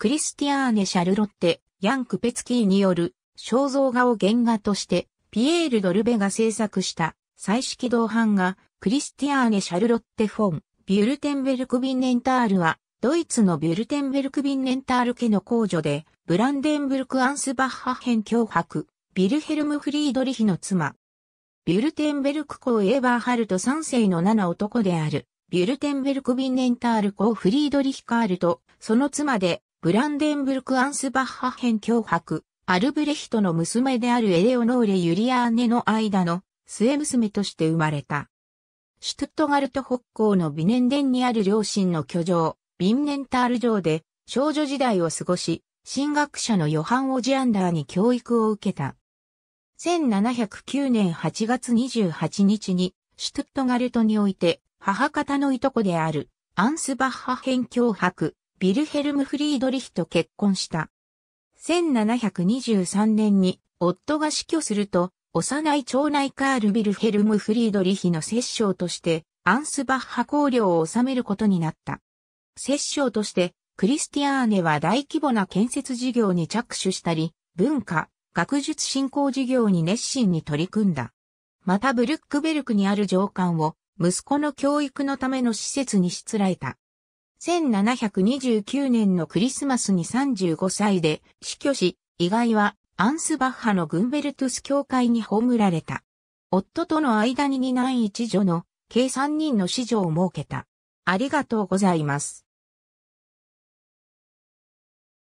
クリスティアーネ・シャルロッテ、ヤン・クペツキーによる肖像画を原画として、ピエール・ドルベが制作した彩色銅版画、クリスティアーネ・シャルロッテ・フォン、ビュルテンベルク・ビンネンタールは、ドイツのビュルテンベルク・ビンネンタール家の公女で、ブランデンブルク・アンスバッハ編脅迫、ビルヘルム・フリードリヒの妻。ビュルテンベルク公エーバーハルト3世の7男である、ビュルテンベルク・ビンネンタール公フリードリヒ・カールと、その妻で、ブランデンブルク・アンスバッハ編脅迫、アルブレヒトの娘であるエレオノーレ・ユリアーネの間の末娘として生まれた。シュトゥットガルト北港のビネンデンにある両親の居城、ビンネンタール城で少女時代を過ごし、進学者のヨハン・オジアンダーに教育を受けた。1709年8月28日に、シュトゥットガルトにおいて、母方のいとこである、アンスバッハ編脅迫、ビルヘルム・フリードリヒと結婚した。1723年に夫が死去すると、幼い町内カール・ビルヘルム・フリードリヒの摂政として、アンスバッハ公領を治めることになった。摂政として、クリスティアーネは大規模な建設事業に着手したり、文化、学術振興事業に熱心に取り組んだ。またブルックベルクにある上官を、息子の教育のための施設にしつらえた。1729年のクリスマスに35歳で死去し、意外はアンスバッハのグンベルトゥス教会に葬られた。夫との間に2男一女の計3人の子女を設けた。ありがとうございます。